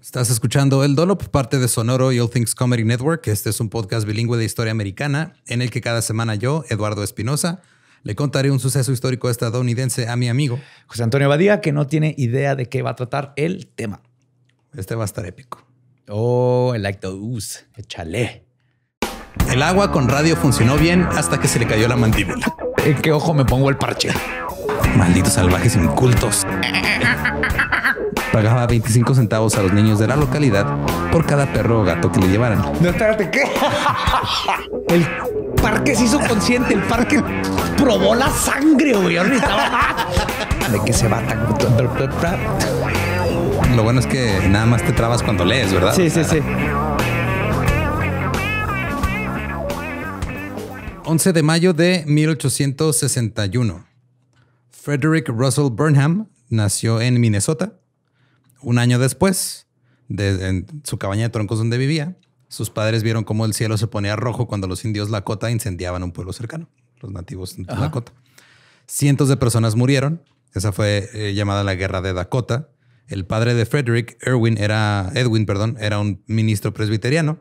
Estás escuchando El Dolop, parte de Sonoro y All Things Comedy Network. Este es un podcast bilingüe de historia americana en el que cada semana yo, Eduardo Espinosa, le contaré un suceso histórico estadounidense a mi amigo José Antonio Badía, que no tiene idea de qué va a tratar el tema. Este va a estar épico. Oh, I like those. Échale. El agua con radio funcionó bien hasta que se le cayó la mandíbula. ¿En qué ojo me pongo el parche? Malditos salvajes incultos. Pagaba 25 centavos a los niños de la localidad por cada perro o gato que le llevaran. No, espérate, ¿qué? El parque se hizo consciente, el parque probó la sangre, güey. De que se va tan... Lo bueno es que nada más te trabas cuando lees, ¿verdad? Sí, sí, sí. 11 de mayo de 1861. Frederick Russell Burnham nació en Minnesota un año después, de, en su cabaña de troncos donde vivía, sus padres vieron cómo el cielo se ponía rojo cuando los indios Lakota incendiaban un pueblo cercano, los nativos de Lakota. Cientos de personas murieron. Esa fue eh, llamada la Guerra de Dakota. El padre de Frederick, Erwin, era, Edwin, perdón, era un ministro presbiteriano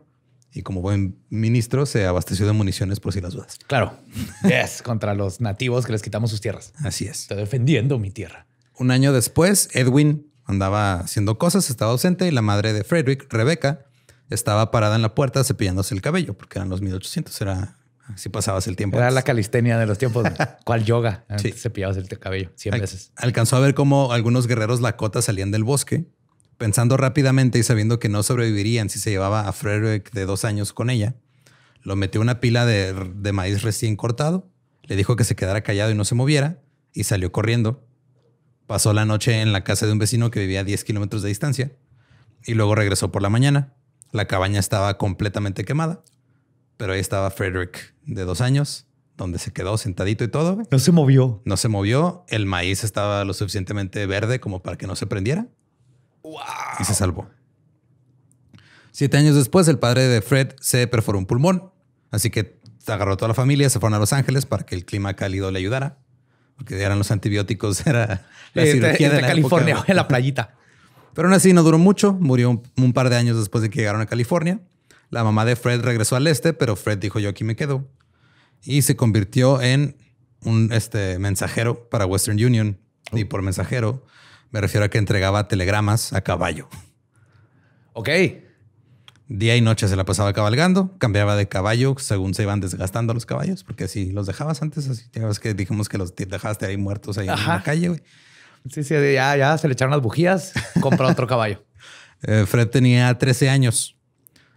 y como buen ministro se abasteció de municiones por si las dudas. Claro. Yes, contra los nativos que les quitamos sus tierras. Así es. Estoy defendiendo mi tierra. Un año después, Edwin andaba haciendo cosas, estaba ausente y la madre de Frederick, Rebeca, estaba parada en la puerta cepillándose el cabello, porque eran los 1800, era así pasabas el tiempo. Era la calistenia de los tiempos, cual yoga, ah, cepillabas el cabello 100 veces. Alcanzó a ver cómo algunos guerreros Lakota salían del bosque, pensando rápidamente y sabiendo que no sobrevivirían si se llevaba a Frederick de dos años con ella. Lo metió una pila de maíz recién cortado, le dijo que se quedara callado y no se moviera, y salió corriendo Pasó la noche en la casa de un vecino que vivía a 10 kilómetros de distancia y luego regresó por la mañana. La cabaña estaba completamente quemada, pero ahí estaba Frederick de dos años, donde se quedó sentadito y todo. No se movió. No se movió. El maíz estaba lo suficientemente verde como para que no se prendiera. Y se salvó. Siete años después, el padre de Fred se perforó un pulmón, así que agarró a toda la familia, se fueron a Los Ángeles para que el clima cálido le ayudara porque eran los antibióticos, era la cirugía de, California, en la playita. Pero aún así no duró mucho, murió un, par de años después de que llegaron a California. La mamá de Fred regresó al este, pero Fred dijo yo aquí me quedo. Y se convirtió en un este, mensajero para Western Union. Y por mensajero me refiero a que entregaba telegramas a caballo. Ok. Día y noche se la pasaba cabalgando, cambiaba de caballo según se iban desgastando los caballos, porque si los dejabas antes, así que dijimos que los dejaste ahí muertos ahí en la calle, Sí, sí, ya, ya se le echaron las bujías, compra otro caballo. Eh, Fred tenía 13 años.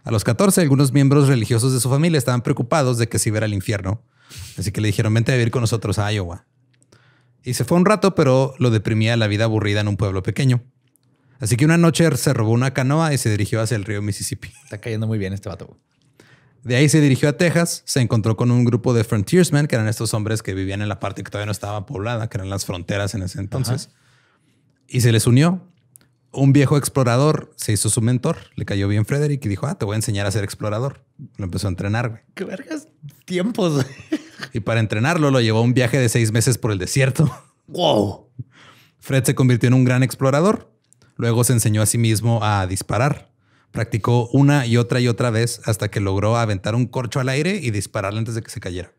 A los 14, algunos miembros religiosos de su familia estaban preocupados de que se iba el infierno, así que le dijeron, vente a vivir con nosotros a Iowa. Y se fue un rato, pero lo deprimía la vida aburrida en un pueblo pequeño. Así que una noche se robó una canoa y se dirigió hacia el río Mississippi. Está cayendo muy bien este vato. De ahí se dirigió a Texas, se encontró con un grupo de frontiersmen, que eran estos hombres que vivían en la parte que todavía no estaba poblada, que eran las fronteras en ese entonces, y se les unió. Un viejo explorador se hizo su mentor, le cayó bien Frederick y dijo, ah, te voy a enseñar a ser explorador. Lo empezó a entrenar, Qué vergas tiempos. y para entrenarlo lo llevó un viaje de seis meses por el desierto. Wow. Fred se convirtió en un gran explorador, Luego se enseñó a sí mismo a disparar. Practicó una y otra y otra vez hasta que logró aventar un corcho al aire y dispararle antes de que se cayera.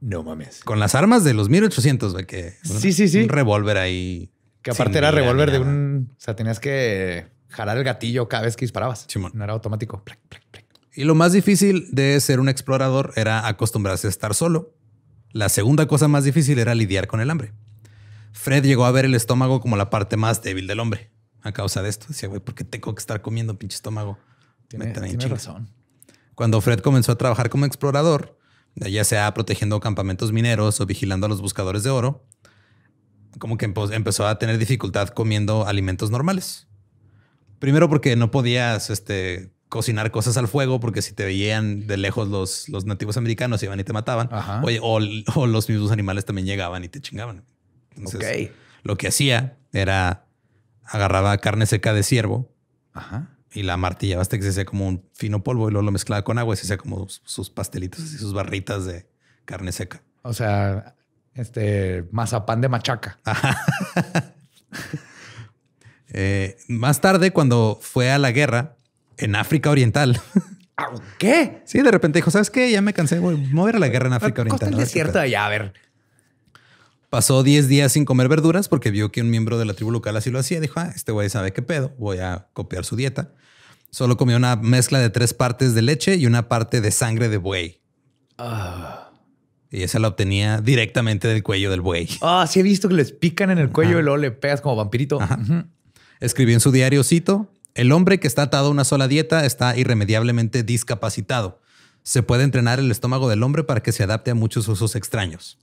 No mames. Con las armas de los 1800, güey, que sí, sí, sí. Un revólver ahí. Que aparte era revólver de un. O sea, tenías que jalar el gatillo cada vez que disparabas. Simón. No era automático. Y lo más difícil de ser un explorador era acostumbrarse a estar solo. La segunda cosa más difícil era lidiar con el hambre. Fred llegó a ver el estómago como la parte más débil del hombre a causa de esto. Decía, güey, ¿por qué tengo que estar comiendo pinche estómago? Tiene, tiene razón. Cuando Fred comenzó a trabajar como explorador, ya sea protegiendo campamentos mineros o vigilando a los buscadores de oro, como que empezó a tener dificultad comiendo alimentos normales. Primero porque no podías este, cocinar cosas al fuego, porque si te veían de lejos los, los nativos americanos iban y te mataban. o, los mismos animales también llegaban y te chingaban. Entonces, lo que hacía era agarraba carne seca de ciervo y la martillaba hasta que se hacía como un fino polvo y luego lo mezclaba con agua y se hacía como sus pastelitos y sus barritas de carne seca. O sea, este mazapán de machaca. Eh, más tarde, cuando fue a la guerra en África Oriental. Ah, ¿Qué? Sí, de repente dijo, ¿sabes qué? Ya me cansé, voy a mover a la guerra en África Oriental. Es cierto desierto allá, a ver. Pasó 10 días sin comer verduras porque vio que un miembro de la tribu local así lo hacía. Dijo, ah, este güey sabe qué pedo, voy a copiar su dieta. Solo comió una mezcla de tres partes de leche y una parte de sangre de buey. Ah. Y esa la obtenía directamente del cuello del buey. Ah, sí he visto que les pican en el cuello y luego le pegas como vampirito. Escribió en su diario, cito, el hombre que está atado a una sola dieta está irremediablemente discapacitado. Se puede entrenar el estómago del hombre para que se adapte a muchos usos extraños.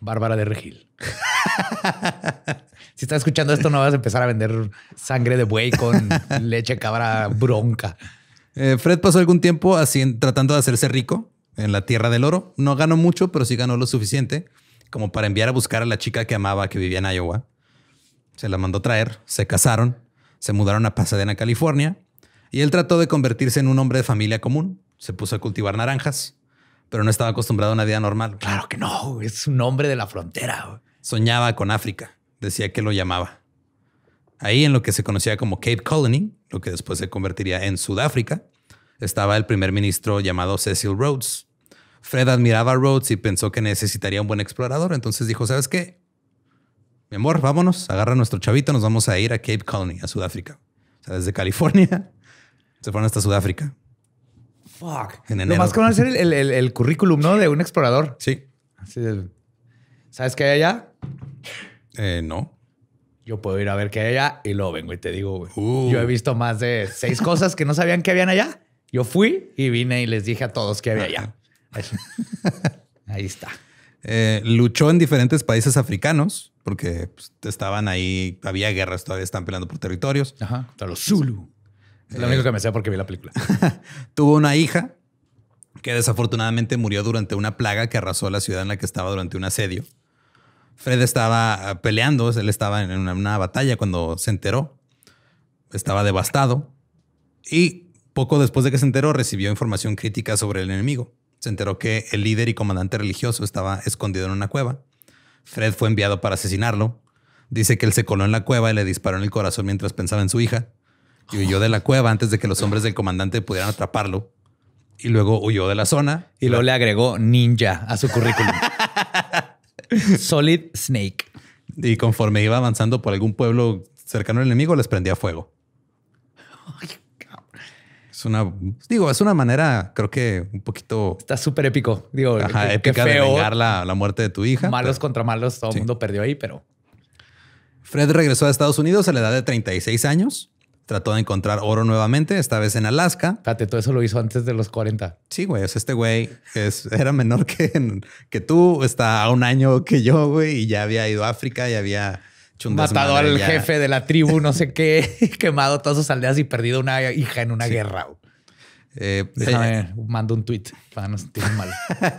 Bárbara de Regil. si estás escuchando esto, no vas a empezar a vender sangre de buey con leche cabra bronca. Eh, Fred pasó algún tiempo así, tratando de hacerse rico en la tierra del oro. No ganó mucho, pero sí ganó lo suficiente como para enviar a buscar a la chica que amaba que vivía en Iowa. Se la mandó traer, se casaron, se mudaron a Pasadena, California, y él trató de convertirse en un hombre de familia común. Se puso a cultivar naranjas, pero no estaba acostumbrado a una vida normal. Claro que no, es un hombre de la frontera. Soñaba con África, decía que lo llamaba. Ahí en lo que se conocía como Cape Colony, lo que después se convertiría en Sudáfrica, estaba el primer ministro llamado Cecil Rhodes. Fred admiraba a Rhodes y pensó que necesitaría un buen explorador, entonces dijo, ¿sabes qué? Mi amor, vámonos, agarra nuestro chavito, nos vamos a ir a Cape Colony, a Sudáfrica. O sea, desde California se fueron hasta Sudáfrica. Fuck. En enero. Lo más conocer el, el, currículum, ¿no? De un explorador. Sí. Así ¿Sabes qué hay allá? Eh, no yo puedo ir a ver qué hay allá y luego vengo y te digo, güey. Uh. Yo he visto más de seis cosas que no sabían que habían allá. Yo fui y vine y les dije a todos qué había allá. Ahí, está. Eh, luchó en diferentes países africanos porque pues, estaban ahí, había guerras, todavía están peleando por territorios. Ajá, contra los Zulu. Es lo único que me sé porque vi la película. Tuvo una hija que desafortunadamente murió durante una plaga que arrasó la ciudad en la que estaba durante un asedio. Fred estaba ah, peleando, él estaba en una batalla cuando se enteró. Estaba devastado y poco después de que se enteró recibió información crítica sobre el enemigo. Se enteró que el líder y comandante religioso estaba escondido en una cueva. Fred fue enviado para asesinarlo. Dice que él se coló en la cueva y le disparó en el corazón mientras pensaba en su hija y huyó de la cueva antes de que los hombres del comandante pudieran atraparlo. Y luego huyó de la zona. Y luego le agregó ninja a su currículum. Solid Snake. Y conforme iba avanzando por algún pueblo cercano al enemigo, les prendía fuego. Es una, digo, es una manera, creo que un poquito. Está súper épico. Digo, ajá, épica de la, muerte de tu hija. Malos contra malos, todo el mundo perdió ahí, pero. Fred regresó a Estados Unidos a la edad de 36 años Trató de encontrar oro nuevamente, esta vez en Alaska. Espérate, todo eso lo hizo antes de los 40. Sí, güey. este güey era menor que, que tú, está a un año que yo, güey, y ya había ido a África y había hecho Matado al jefe de la tribu, no sé qué, quemado todas sus aldeas y perdido una hija en una guerra. Eh, Déjame, eh, mando un tweet para no sentirme mal.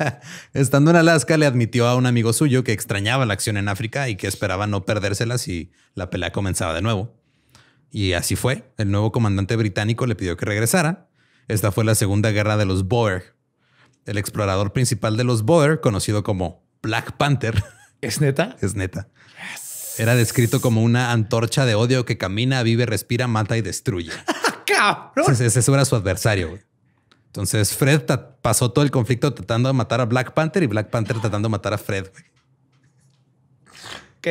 Estando en Alaska, le admitió a un amigo suyo que extrañaba la acción en África y que esperaba no perdérsela si la pelea comenzaba de nuevo. Y así fue. El nuevo comandante británico le pidió que regresara. Esta fue la segunda guerra de los Boer. El explorador principal de los Boer, conocido como Black Panther. ¿Es neta? Es neta. Era descrito como una antorcha de odio que camina, vive, respira, mata y destruye. ¡Ah, ¡Cabrón! ese era su adversario. Entonces, Fred pasó todo el conflicto tratando de matar a Black Panther y Black Panther tratando de matar a Fred. Ok.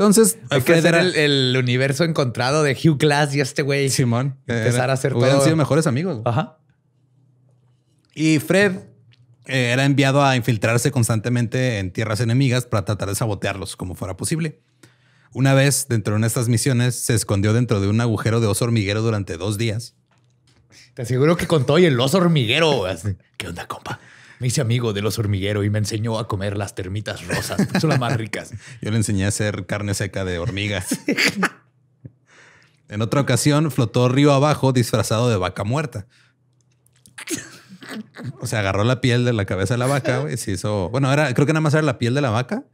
Entonces, hay que hacer el, universo encontrado de Hugh Glass y este güey. Simón. Empezar a hacer eh, Hubieran sido mejores amigos. Ajá. Y Fred eh, era enviado a infiltrarse constantemente en tierras enemigas para tratar de sabotearlos como fuera posible. Una vez dentro de una de estas misiones, se escondió dentro de un agujero de oso hormiguero durante dos días. Te aseguro que contó y el oso hormiguero. ¿Qué onda, compa? Me hice amigo de los hormigueros y me enseñó a comer las termitas rosas, son las más ricas. Yo le enseñé a hacer carne seca de hormigas. en otra ocasión, flotó río abajo disfrazado de vaca muerta. O sea, agarró la piel de la cabeza de la vaca, y Se hizo. Bueno, era, creo que nada más era la piel de la vaca.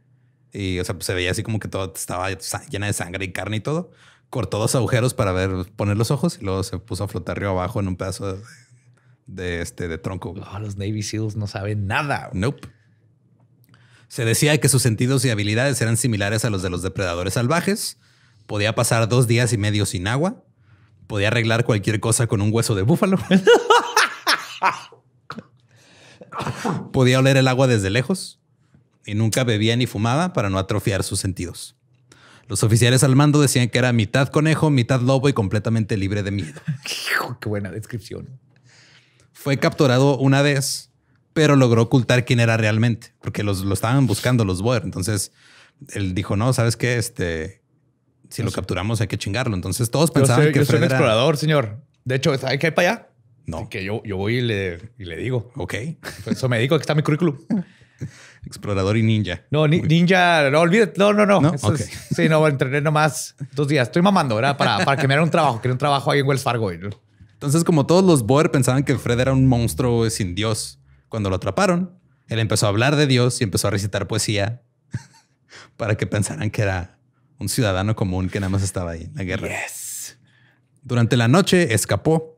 Y, o sea, se veía así como que todo estaba llena de sangre y carne y todo. Cortó dos agujeros para ver, poner los ojos y luego se puso a flotar río abajo en un pedazo de de, este, de tronco. Ah, los Navy SEALs no saben nada. Nope. Se decía que sus sentidos y habilidades eran similares a los de los depredadores salvajes. Podía pasar dos días y medio sin agua. Podía arreglar cualquier cosa con un hueso de búfalo. Podía oler el agua desde lejos. Y nunca bebía ni fumaba para no atrofiar sus sentidos. Los oficiales al mando decían que era mitad conejo, mitad lobo y completamente libre de miedo. Qué buena descripción fue capturado una vez, pero logró ocultar quién era realmente, porque los, lo estaban buscando los Boer. Entonces él dijo, no, ¿sabes qué? Este, si lo capturamos hay que chingarlo. Entonces todos pensaban que soy un explorador, señor. De hecho, hay que hay para allá? No. que yo, yo voy y le, y le digo. Ok. Pues, eso me dijo que está mi currículum. Explorador y ninja. No, ninja, no olvides. No, no, no. ¿No? sí, no, entrené nomás dos días. Estoy mamando, ¿verdad? Para, para que me hagan un trabajo. que era un trabajo ahí en Wells Fargo. Entonces, como todos los Boer pensaban que Fred era un monstruo sin Dios, cuando lo atraparon, él empezó a hablar de Dios y empezó a recitar poesía para que pensaran que era un ciudadano común que nada más estaba ahí en la guerra. Durante la noche escapó.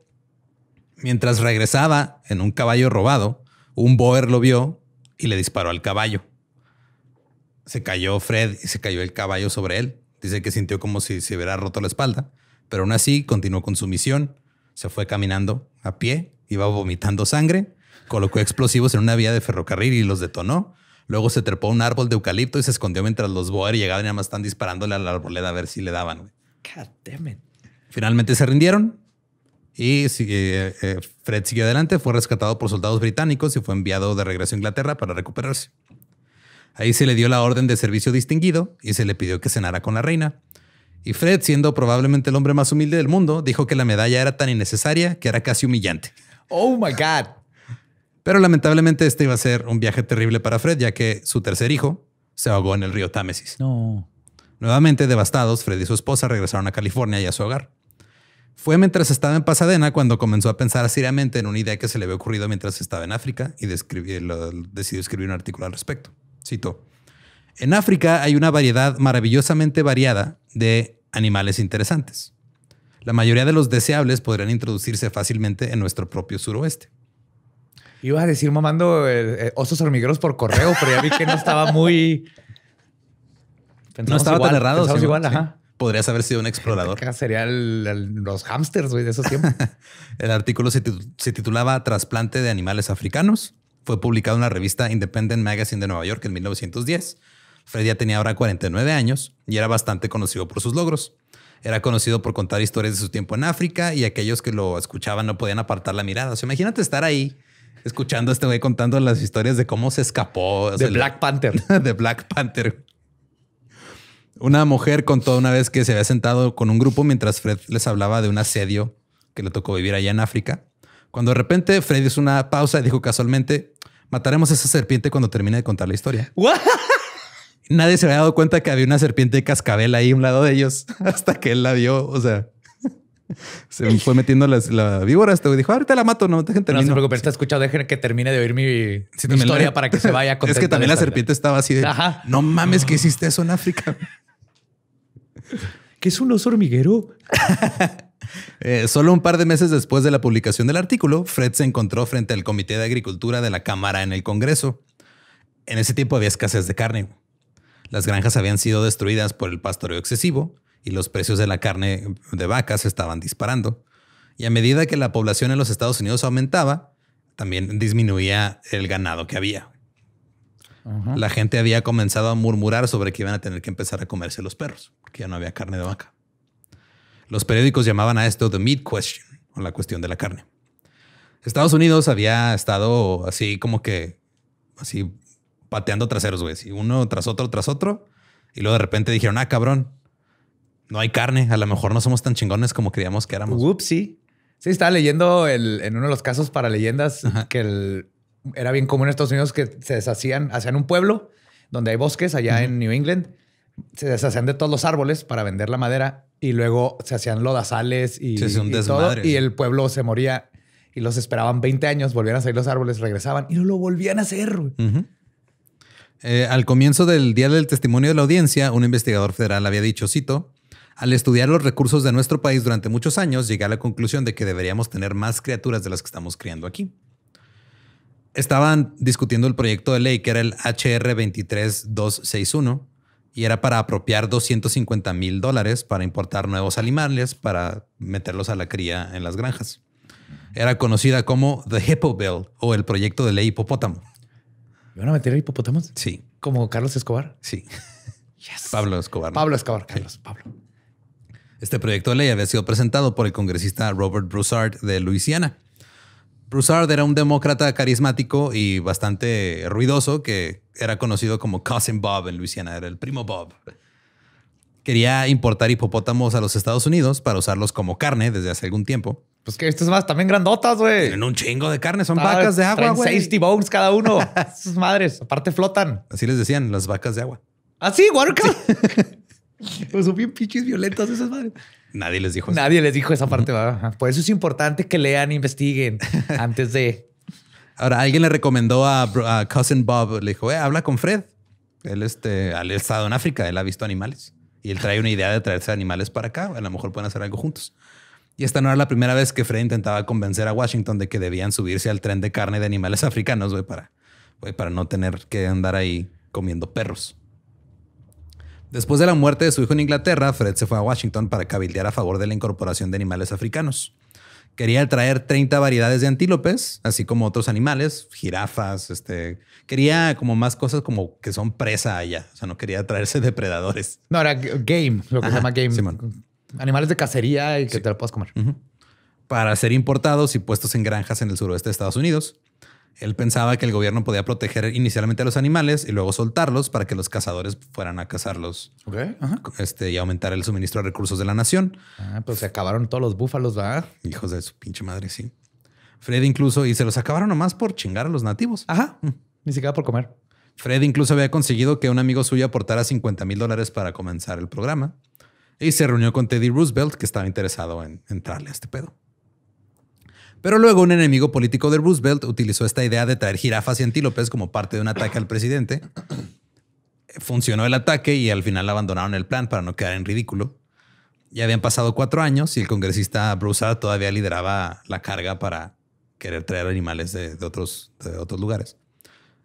Mientras regresaba en un caballo robado, un Boer lo vio y le disparó al caballo. Se cayó Fred y se cayó el caballo sobre él. Dice que sintió como si se hubiera roto la espalda, pero aún así continuó con su misión se fue caminando a pie, iba vomitando sangre, colocó explosivos en una vía de ferrocarril y los detonó. Luego se trepó a un árbol de eucalipto y se escondió mientras los Boer llegaban y nada más están disparándole a la arboleda a ver si le daban. Finalmente se rindieron y eh, eh, Fred siguió adelante, fue rescatado por soldados británicos y fue enviado de regreso a Inglaterra para recuperarse. Ahí se le dio la orden de servicio distinguido y se le pidió que cenara con la reina. Y Fred, siendo probablemente el hombre más humilde del mundo, dijo que la medalla era tan innecesaria que era casi humillante. Oh my God. Pero lamentablemente este iba a ser un viaje terrible para Fred, ya que su tercer hijo se ahogó en el río Támesis. No. Nuevamente devastados, Fred y su esposa regresaron a California y a su hogar. Fue mientras estaba en Pasadena cuando comenzó a pensar seriamente en una idea que se le había ocurrido mientras estaba en África y decidió escribir un artículo al respecto. Cito. En África hay una variedad maravillosamente variada de animales interesantes. La mayoría de los deseables podrían introducirse fácilmente en nuestro propio suroeste. Iba a decir mamando eh, eh, osos hormigueros por correo, pero ya vi que no estaba muy. no estaba tan errado. Podrías haber sido un explorador. Serían los hamsters de esos tiempos. el artículo se, titulaba Trasplante de animales africanos. Fue publicado en la revista Independent Magazine de Nueva York en 1910 Fred ya tenía ahora 49 años y era bastante conocido por sus logros. Era conocido por contar historias de su tiempo en África y aquellos que lo escuchaban no podían apartar la mirada. O sea, imagínate estar ahí escuchando a este güey contando las historias de cómo se escapó. De Black Panther. De Black Panther. Una mujer contó una vez que se había sentado con un grupo mientras Fred les hablaba de un asedio que le tocó vivir allá en África. Cuando de repente Fred hizo una pausa y dijo casualmente, mataremos a esa serpiente cuando termine de contar la historia nadie se había dado cuenta que había una serpiente de cascabel ahí a un lado de ellos hasta que él la vio. O sea, se fue metiendo la víbora hasta dijo, ah, ahorita la mato, no dejen terminar. No se preocupe, está escuchado, dejen que termine de oír mi, historia para que se vaya Es que también la serpiente estaba así de, no mames que hiciste eso en África. ¿Qué es un oso hormiguero? Eh, solo un par de meses después de la publicación del artículo, Fred se encontró frente al Comité de Agricultura de la Cámara en el Congreso. En ese tiempo había escasez de carne. Las granjas habían sido destruidas por el pastoreo excesivo y los precios de la carne de vaca se estaban disparando. Y a medida que la población en los Estados Unidos aumentaba, también disminuía el ganado que había. La gente había comenzado a murmurar sobre que iban a tener que empezar a comerse los perros, porque ya no había carne de vaca. Los periódicos llamaban a esto The Meat Question, o la cuestión de la carne. Estados Unidos había estado así como que, así pateando traseros, güey. Uno tras otro, tras otro. Y luego de repente dijeron, ah, cabrón, no hay carne. A lo mejor no somos tan chingones como creíamos que éramos. Ups, sí. Sí, estaba leyendo el, en uno de los casos para leyendas que el, era bien común en Estados Unidos que se deshacían, hacían un pueblo donde hay bosques allá en New England. Se deshacían de todos los árboles para vender la madera y luego se hacían lodazales y, todo. Y el pueblo se moría y los esperaban 20 años, volvían a salir los árboles, regresaban y no lo volvían a hacer. güey. Eh, al comienzo del día del testimonio de la audiencia, un investigador federal había dicho, cito, al estudiar los recursos de nuestro país durante muchos años, llegué a la conclusión de que deberíamos tener más criaturas de las que estamos criando aquí. Estaban discutiendo el proyecto de ley que era el HR 23261 y era para apropiar 250 mil dólares para importar nuevos animales para meterlos a la cría en las granjas. Era conocida como The Hippo Bill o el proyecto de ley hipopótamo. ¿Me van a meter hipopótamos? Sí. ¿Como Carlos Escobar? Sí. Pablo Escobar. Pablo Escobar, Carlos, Pablo. Este proyecto de ley había sido presentado por el congresista Robert Broussard de Luisiana. Broussard era un demócrata carismático y bastante ruidoso que era conocido como Cousin Bob en Luisiana, era el primo Bob. Quería importar hipopótamos a los Estados Unidos para usarlos como carne desde hace algún tiempo pues que estas más también grandotas, güey. Tienen un chingo de carne, son ah, vacas de agua, güey. 60 bones cada uno. Sus madres, aparte flotan. Así les decían, las vacas de agua. Ah, sí, pues son bien pinches violentas esas madres. Nadie les dijo eso. Nadie les dijo esa parte. Por eso es importante que lean, investiguen antes de. Ahora, alguien le recomendó a, Cousin Bob, le dijo, eh, habla con Fred. Él este, ha estado en África, él ha visto animales. Y él trae una idea de traerse animales para acá. A lo mejor pueden hacer algo juntos. Y esta no era la primera vez que Fred intentaba convencer a Washington de que debían subirse al tren de carne de animales africanos, güey, para, para no tener que andar ahí comiendo perros. Después de la muerte de su hijo en Inglaterra, Fred se fue a Washington para cabildear a favor de la incorporación de animales africanos. Quería traer 30 variedades de antílopes, así como otros animales, jirafas, este, quería como más cosas como que son presa allá, o sea, no quería traerse depredadores. No, era game, lo que se llama game. Animales de cacería y que te lo puedas comer. Para ser importados y puestos en granjas en el suroeste de Estados Unidos. Él pensaba que el gobierno podía proteger inicialmente a los animales y luego soltarlos para que los cazadores fueran a cazarlos. Este, y aumentar el suministro de recursos de la nación. Ah, pues se acabaron todos los búfalos, ¿verdad? Hijos de su pinche madre, sí. Fred incluso, y se los acabaron nomás por chingar a los nativos. Ajá. Mm. Ni siquiera por comer. Fred incluso había conseguido que un amigo suyo aportara 50 mil dólares para comenzar el programa y se reunió con Teddy Roosevelt, que estaba interesado en entrarle a este pedo. Pero luego un enemigo político de Roosevelt utilizó esta idea de traer jirafas y antílopes como parte de un ataque al presidente. Funcionó el ataque y al final abandonaron el plan para no quedar en ridículo. Ya habían pasado cuatro años y el congresista Broussard todavía lideraba la carga para querer traer animales de, otros, otros lugares.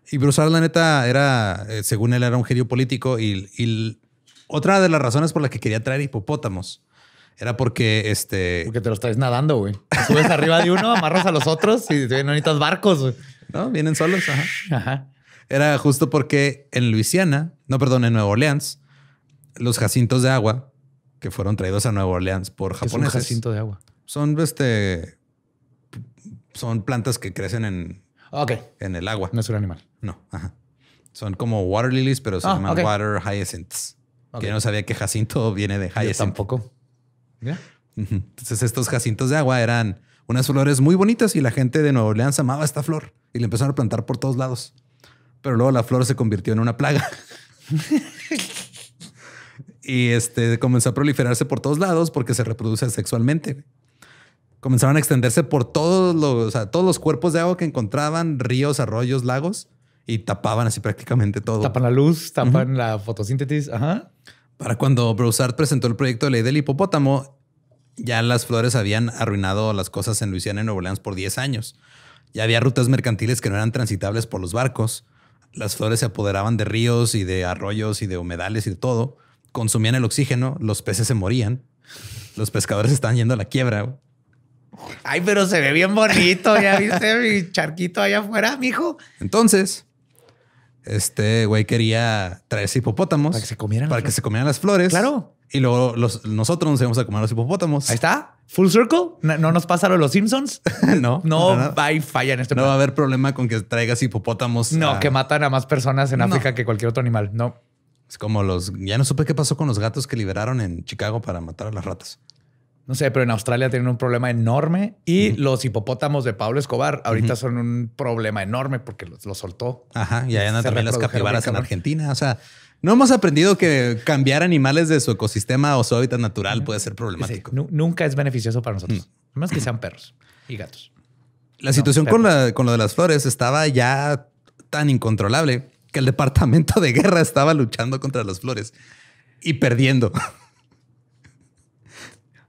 Y Broussard, la neta, era, eh, según él, era un genio político y, y otra de las razones por las que quería traer hipopótamos era porque este. Porque te los traes nadando, güey. Subes arriba de uno, amarras a los otros y vienen ahorita barcos, No, vienen solos. Ajá. Era justo porque en Luisiana, no, perdón, en Nueva Orleans, los jacintos de agua que fueron traídos a Nueva Orleans por japoneses. jacinto de agua. Son este. Son plantas que crecen en. ¿ok? En el agua. No es un animal. No. Ajá. Son como water lilies, pero se ah, llaman water hyacinths. Que no sabía que Jacinto viene de Hayes tampoco. Entonces estos jacintos de agua eran unas flores muy bonitas y la gente de Nueva Orleans amaba esta flor y la empezaron a plantar por todos lados. Pero luego la flor se convirtió en una plaga. y este comenzó a proliferarse por todos lados porque se reproduce sexualmente. Comenzaron a extenderse por todos los, todos los cuerpos de agua que encontraban, ríos, arroyos, lagos y tapaban así prácticamente todo. Tapan la luz, tapan la fotosíntesis. Ajá. Para cuando Broussard presentó el proyecto de ley del hipopótamo, ya las flores habían arruinado las cosas en Luisiana y Nueva Orleans por 10 años. Ya había rutas mercantiles que no eran transitables por los barcos. Las flores se apoderaban de ríos y de arroyos y de humedales y de todo. Consumían el oxígeno, los peces se morían. Los pescadores estaban yendo a la quiebra. Ay, pero se ve bien bonito. Ya viste mi charquito allá afuera, mijo. Entonces, este güey quería traerse hipopótamos. Para que se comieran. Para que se comieran las flores. Claro. Y luego los, nosotros nos íbamos a comer los hipopótamos. Ahí está. Full circle. No, nos pasaron los Simpsons. no. No, hay falla en este No va a haber problema con que traigas hipopótamos. No, que matan a más personas en África que cualquier otro animal. No. Es como los. Ya no supe qué pasó con los gatos que liberaron en Chicago para matar a las ratas. No sé, pero en Australia tienen un problema enorme y los hipopótamos de Pablo Escobar ahorita son un problema enorme porque los, soltó. Ajá, y allá andan también las capibaras en Argentina. O sea, no hemos aprendido que cambiar animales de su ecosistema o su hábitat natural puede ser problemático. nunca es beneficioso para nosotros, más que sean perros y gatos. La situación con, con lo de las flores estaba ya tan incontrolable que el Departamento de Guerra estaba luchando contra las flores y perdiendo.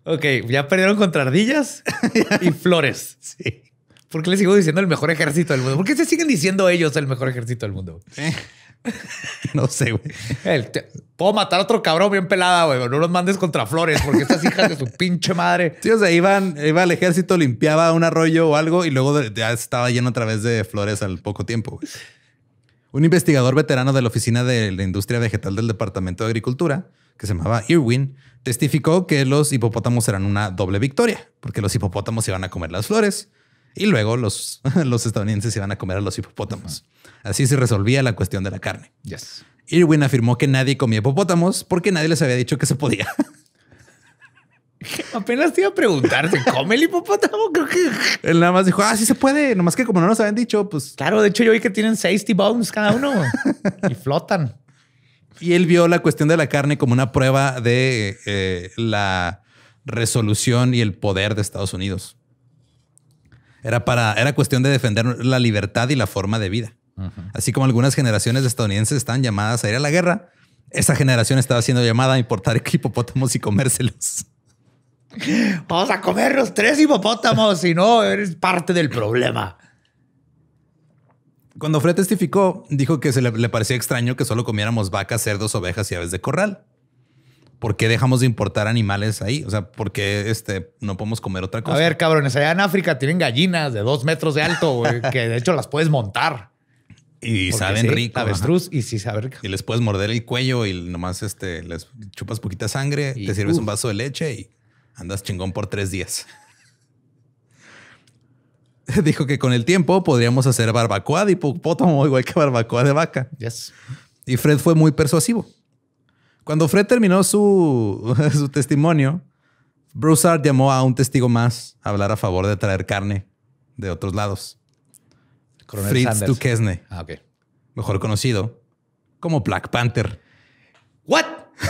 Ok, ya perdieron contra ardillas y flores. Sí. ¿Por qué les sigo diciendo el mejor ejército del mundo? ¿Por qué se siguen diciendo ellos el mejor ejército del mundo? no sé, güey. puedo matar a otro cabrón bien pelada, güey. No los mandes contra flores porque estas hijas de su pinche madre. Sí, o sea, iban, iba al ejército, limpiaba un arroyo o algo y luego ya estaba lleno otra vez de flores al poco tiempo, Un investigador veterano de la Oficina de la Industria Vegetal del Departamento de Agricultura que se llamaba Irwin, testificó que los hipopótamos eran una doble victoria, porque los hipopótamos iban a comer las flores y luego los, los estadounidenses iban a comer a los hipopótamos. Así se resolvía la cuestión de la carne. Irwin afirmó que nadie comía hipopótamos porque nadie les había dicho que se podía. Apenas te iba a preguntar, ¿se come el hipopótamo? Creo que. Él nada más dijo, ah, sí se puede. Nomás que como no nos habían dicho, pues. Claro, de hecho, yo vi que tienen 60 bones cada uno y flotan y él vio la cuestión de la carne como una prueba de eh, la resolución y el poder de Estados Unidos. Era, para, era cuestión de defender la libertad y la forma de vida. Así como algunas generaciones estadounidenses están llamadas a ir a la guerra, esa generación estaba siendo llamada a importar hipopótamos y comérselos. Vamos a comer los tres hipopótamos si no eres parte del problema. Cuando Fred testificó, dijo que se le, parecía extraño que solo comiéramos vacas, cerdos, ovejas y aves de corral. ¿Por qué dejamos de importar animales ahí? O sea, ¿por qué este, no podemos comer otra cosa? A ver, cabrones, allá en África tienen gallinas de dos metros de alto, que de hecho las puedes montar. Y saben rico. y sí saben rico. Y les puedes morder el cuello y nomás este, les chupas poquita sangre, te sirves un vaso de leche y andas chingón por tres días. dijo que con el tiempo podríamos hacer barbacoa de hipopótamo igual que barbacoa de vaca. Yes. Y Fred fue muy persuasivo. Cuando Fred terminó su, su testimonio, Broussard llamó a un testigo más a hablar a favor de traer carne de otros lados. Fritz Duquesne. Ah, ok. Mejor conocido como Black Panther. ¿What?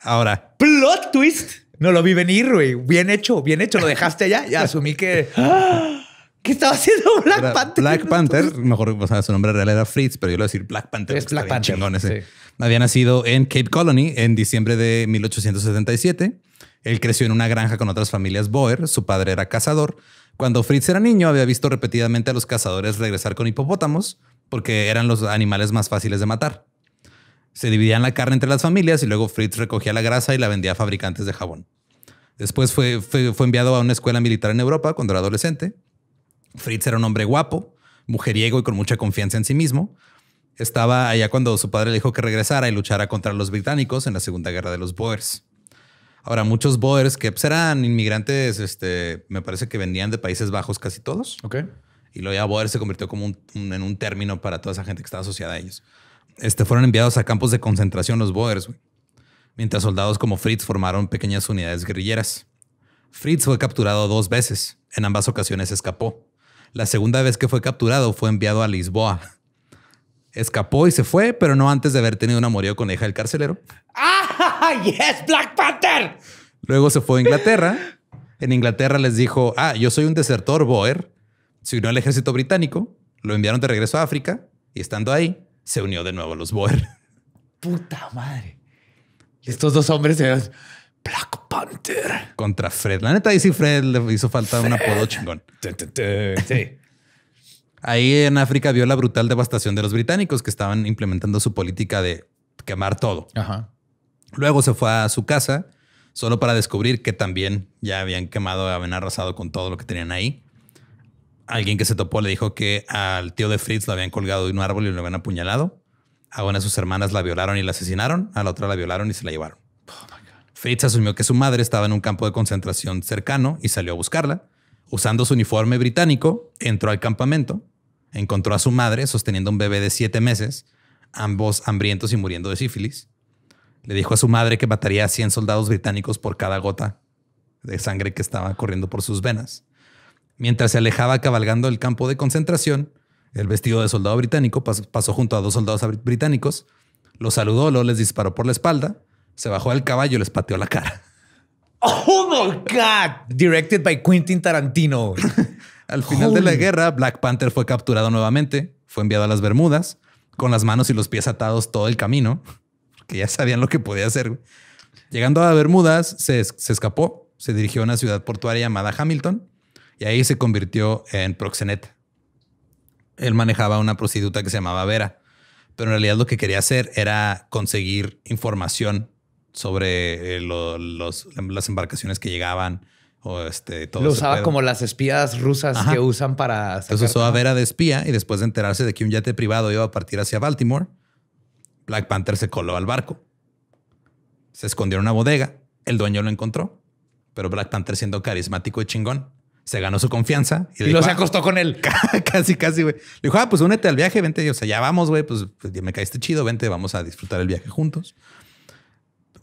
Ahora. Plot twist. No lo vi venir, güey. Bien hecho, bien hecho. Lo dejaste allá. Ya asumí que. ¿Qué estaba haciendo Black Panther. Black Panther, mejor, su nombre real era Fritz, pero yo lo voy a decir Black Panther. Había nacido en Cape Colony en diciembre de 1877. Él creció en una granja con otras familias Boer. Su padre era cazador. Cuando Fritz era niño, había visto repetidamente a los cazadores regresar con hipopótamos porque eran los animales más fáciles de matar. Se dividían la carne entre las familias y luego Fritz recogía la grasa y la vendía a fabricantes de jabón. Después fue, fue enviado a una escuela militar en Europa cuando era adolescente. Fritz era un hombre guapo, mujeriego y con mucha confianza en sí mismo. Estaba allá cuando su padre le dijo que regresara y luchara contra los británicos en la Segunda Guerra de los Boers. Ahora, muchos Boers que pues, eran inmigrantes, este, me parece que venían de Países Bajos casi todos. Ok. Y luego ya Boer se convirtió como en un término para toda esa gente que estaba asociada a ellos. Este, fueron enviados a campos de concentración los Boers, mientras soldados como Fritz formaron pequeñas unidades guerrilleras. Fritz fue capturado dos veces. En ambas ocasiones escapó. La segunda vez que fue capturado fue enviado a Lisboa. Escapó y se fue, pero no antes de haber tenido una amorío con hija del carcelero. ¡Ah! ¡Yes, Black Panther! Luego se fue a Inglaterra. En Inglaterra les dijo: Ah, yo soy un desertor, Boer. Se unió al ejército británico, lo enviaron de regreso a África y estando ahí, se unió de nuevo a los Boer. Puta madre. Estos dos hombres eran. Black Panther contra Fred. La neta, ahí sí Fred le hizo falta un apodo chingón. Sí. Ahí en África vio la brutal devastación de los británicos que estaban implementando su política de quemar todo. Ajá. Luego se fue a su casa solo para descubrir que también ya habían quemado, habían arrasado con todo lo que tenían ahí. Alguien que se topó le dijo que al tío de Fritz lo habían colgado de un árbol y lo habían apuñalado. A una de sus hermanas la violaron y la asesinaron. A la otra la violaron y se la llevaron. Fritz asumió que su madre estaba en un campo de concentración cercano y salió a buscarla. Usando su uniforme británico, entró al campamento, encontró a su madre sosteniendo un bebé de siete meses, ambos hambrientos y muriendo de sífilis. Le dijo a su madre que mataría a 100 soldados británicos por cada gota de sangre que estaba corriendo por sus venas. Mientras se alejaba cabalgando el campo de concentración, el vestido de soldado británico pasó junto a dos soldados británicos, los saludó, luego les disparó por la espalda se bajó del caballo y les pateó la cara. Oh my God. Directed by Quentin Tarantino. Al final de la guerra, Black Panther fue capturado nuevamente, fue enviado a las Bermudas, con las manos y los pies atados todo el camino, porque ya sabían lo que podía hacer. Llegando a Bermudas, se, se escapó, se dirigió a una ciudad portuaria llamada Hamilton y ahí se convirtió en proxeneta. Él manejaba una prostituta que se llamaba Vera, pero en realidad lo que quería hacer era conseguir información sobre eh, las embarcaciones que llegaban. O este, todo lo usaba como las espías rusas que usan para. Entonces usó a Vera de espía y después de enterarse de que un yate privado iba a partir hacia Baltimore, Black Panther se coló al barco. Se escondió en una bodega. El dueño lo encontró, pero Black Panther, siendo carismático y chingón, se ganó su confianza y, lo se ah". acostó con él. casi, casi, güey. Le dijo, ah, pues únete al viaje, vente. o sea, ya vamos, güey, pues, pues, me caíste chido, vente, vamos a disfrutar el viaje juntos.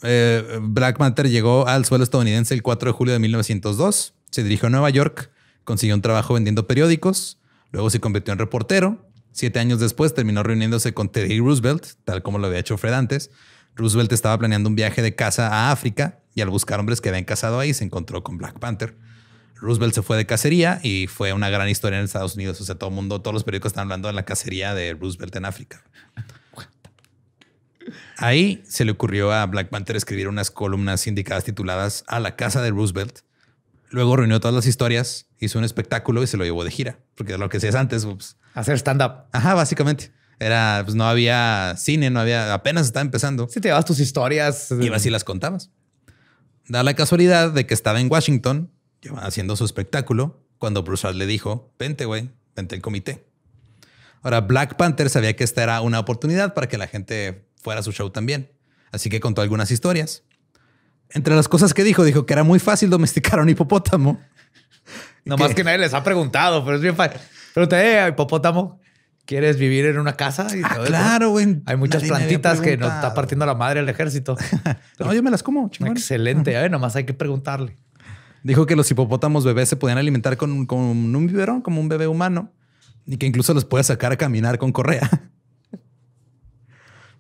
Eh, Black Panther llegó al suelo estadounidense el 4 de julio de 1902. Se dirigió a Nueva York, consiguió un trabajo vendiendo periódicos, luego se convirtió en reportero. Siete años después terminó reuniéndose con Teddy Roosevelt, tal como lo había hecho Fred antes. Roosevelt estaba planeando un viaje de casa a África y al buscar hombres que habían cazado ahí se encontró con Black Panther. Roosevelt se fue de cacería y fue una gran historia en Estados Unidos. O sea, todo el mundo, todos los periódicos están hablando de la cacería de Roosevelt en África. Ahí se le ocurrió a Black Panther escribir unas columnas indicadas tituladas A la casa de Roosevelt. Luego reunió todas las historias, hizo un espectáculo y se lo llevó de gira, porque lo que hacías antes, pues. hacer stand-up. Ajá, básicamente. Era, pues no había cine, no había, apenas estaba empezando. Si te llevabas tus historias. Ibas eh. y las contabas. Da la casualidad de que estaba en Washington haciendo su espectáculo cuando Bruce le dijo: Vente, güey, vente el comité. Ahora, Black Panther sabía que esta era una oportunidad para que la gente fuera su show también. Así que contó algunas historias. Entre las cosas que dijo, dijo que era muy fácil domesticar a un hipopótamo. No más que nadie les ha preguntado, pero es bien fácil. te eh, hipopótamo, ¿quieres vivir en una casa? Ah, claro, güey. Hay muchas plantitas que nos está partiendo la madre el ejército. no, yo me las como. Chingón. Excelente. ver, ¿eh? nomás hay que preguntarle. Dijo que los hipopótamos bebés se podían alimentar con, un biberón, como un bebé humano, y que incluso los puede sacar a caminar con correa.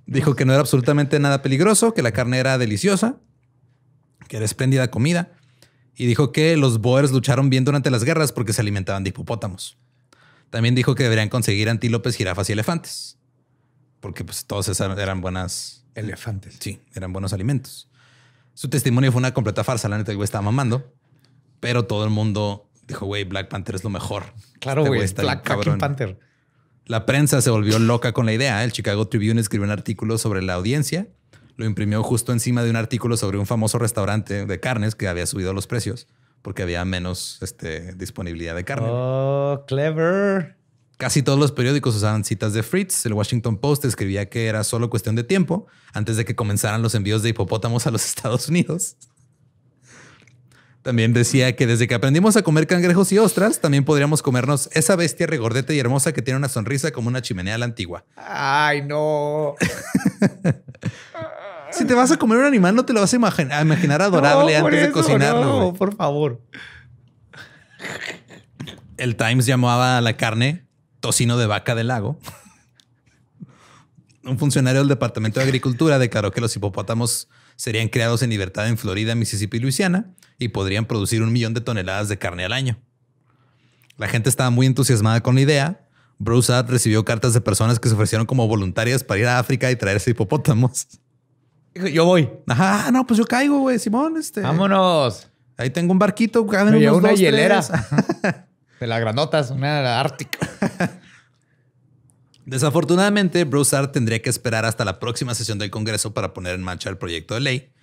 Dijo que no era absolutamente nada peligroso, que la carne era deliciosa, que era espléndida comida. Y dijo que los Boers lucharon bien durante las guerras porque se alimentaban de hipopótamos. También dijo que deberían conseguir antílopes, jirafas y elefantes. Porque pues todos esas eran buenas... Elefantes. Sí, eran buenos alimentos. Su testimonio fue una completa farsa. La neta, el güey estaba mamando. Pero todo el mundo dijo, güey, Black Panther es lo mejor. Claro, este güey. Black Panther. La prensa se volvió loca con la idea. El Chicago Tribune escribió un artículo sobre la audiencia, lo imprimió justo encima de un artículo sobre un famoso restaurante de carnes que había subido los precios porque había menos este, disponibilidad de carne. Oh, clever. Casi todos los periódicos usaban citas de Fritz. El Washington Post escribía que era solo cuestión de tiempo antes de que comenzaran los envíos de hipopótamos a los Estados Unidos. También decía que desde que aprendimos a comer cangrejos y ostras, también podríamos comernos esa bestia regordeta y hermosa que tiene una sonrisa como una chimenea a la antigua. Ay, no. si te vas a comer un animal, no te lo vas a, imaginar, imaginar adorable antes de cocinarlo. No, por favor. El Times llamaba a la carne tocino de vaca del lago. Un funcionario del Departamento de Agricultura declaró que los hipopótamos serían creados en libertad en Florida, Mississippi y Luisiana y podrían producir un millón de toneladas de carne al año. La gente estaba muy entusiasmada con la idea. Bruce recibió cartas de personas que se ofrecieron como voluntarias para ir a África y traerse hipopótamos. Yo voy. Ajá, ah, no, pues yo caigo, güey, Simón. Este, Vámonos. Ahí tengo un barquito. Me unos una hielera. de las granotas, una Ártica. Desafortunadamente, Broussard tendría que esperar hasta la próxima sesión del Congreso para poner en marcha el proyecto de ley.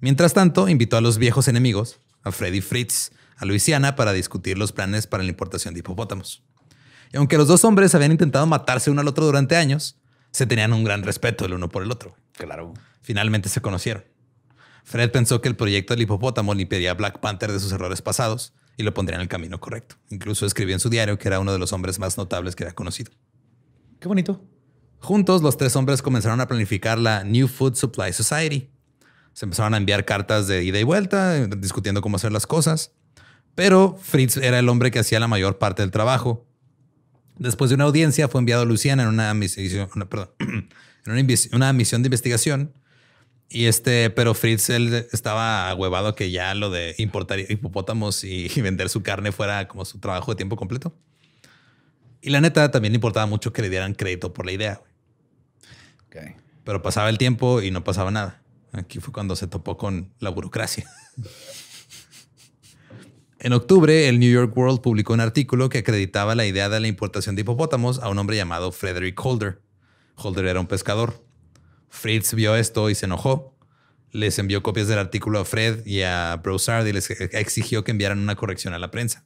Mientras tanto, invitó a los viejos enemigos, a Freddy Fritz, a Luisiana para discutir los planes para la importación de hipopótamos. Y aunque los dos hombres habían intentado matarse uno al otro durante años, se tenían un gran respeto el uno por el otro. Claro. Finalmente se conocieron. Fred pensó que el proyecto del hipopótamo limpiaría a Black Panther de sus errores pasados y lo pondría en el camino correcto. Incluso escribió en su diario que era uno de los hombres más notables que había conocido. Qué bonito. Juntos, los tres hombres comenzaron a planificar la New Food Supply Society. Se empezaron a enviar cartas de ida y vuelta, eh, discutiendo cómo hacer las cosas. Pero Fritz era el hombre que hacía la mayor parte del trabajo. Después de una audiencia, fue enviado a Luciana en una misión, perdón, en una, misión de investigación. Y este, pero Fritz él estaba huevado que ya lo de importar hipopótamos y vender su carne fuera como su trabajo de tiempo completo. Y la neta también le importaba mucho que le dieran crédito por la idea. Pero pasaba el tiempo y no pasaba nada. Aquí fue cuando se topó con la burocracia. en octubre, el New York World publicó un artículo que acreditaba la idea de la importación de hipopótamos a un hombre llamado Frederick Holder. Holder era un pescador. Fritz vio esto y se enojó. Les envió copias del artículo a Fred y a Broussard y les exigió que enviaran una corrección a la prensa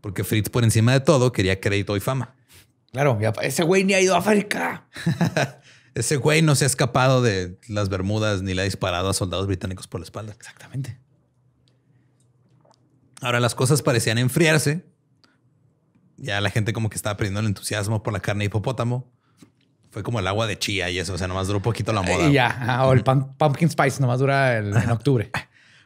porque Fritz, por encima de todo, quería crédito y fama. Claro, ese güey ni ha ido a África. ese güey no se ha escapado de las Bermudas ni le ha disparado a soldados británicos por la espalda. Exactamente. Ahora las cosas parecían enfriarse. Ya la gente como que estaba perdiendo el entusiasmo por la carne hipopótamo. Fue como el agua de chía y eso. O sea, nomás duró poquito la moda. ya, o el pumpkin spice nomás dura en octubre.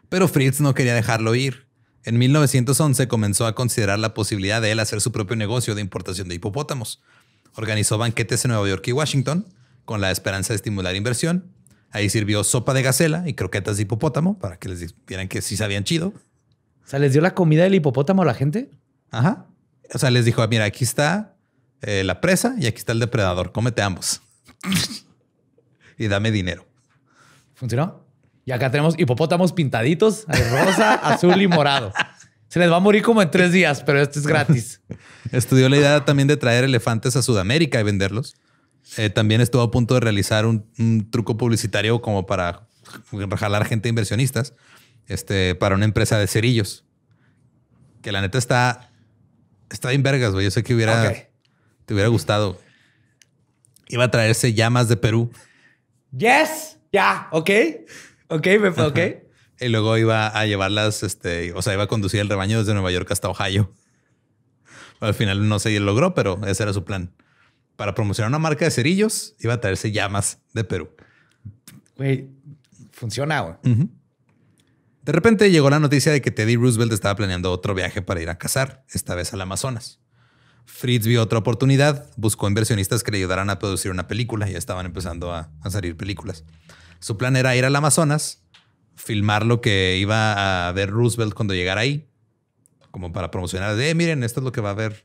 Pero Fritz no quería dejarlo ir. En 1911 comenzó a considerar la posibilidad de él hacer su propio negocio de importación de hipopótamos. Organizó banquetes en Nueva York y Washington con la esperanza de estimular inversión. Ahí sirvió sopa de gacela y croquetas de hipopótamo para que les dijeran que sí sabían chido. O sea, ¿les dio la comida del hipopótamo a la gente? Ajá. O sea, les dijo, mira, aquí está eh, la presa y aquí está el depredador. Cómete ambos. y dame dinero. ¿Funcionó? Y acá tenemos hipopótamos pintaditos, rosa, azul y morado. Se les va a morir como en tres días, pero esto es gratis. Estudió la idea también de traer elefantes a Sudamérica y venderlos. Eh, también estuvo a punto de realizar un, truco publicitario como para jalar gente inversionistas este, para una empresa de cerillos. Que la neta está, está en vergas, güey. Yo sé que hubiera, te hubiera gustado. Iba a traerse llamas de Perú. Yes, ya, yeah. ok. Ok, fue, Y luego iba a llevarlas, este, o sea, iba a conducir el rebaño desde Nueva York hasta Ohio. Al final no se logró, pero ese era su plan. Para promocionar una marca de cerillos, iba a traerse llamas de Perú. Güey, funcionaba. De repente llegó la noticia de que Teddy Roosevelt estaba planeando otro viaje para ir a cazar, esta vez al Amazonas. Fritz vio otra oportunidad, buscó inversionistas que le ayudaran a producir una película, ya estaban empezando a salir películas. Su plan era ir al Amazonas, filmar lo que iba a ver Roosevelt cuando llegara ahí, como para promocionar, de, eh, miren, esto es lo que va a ver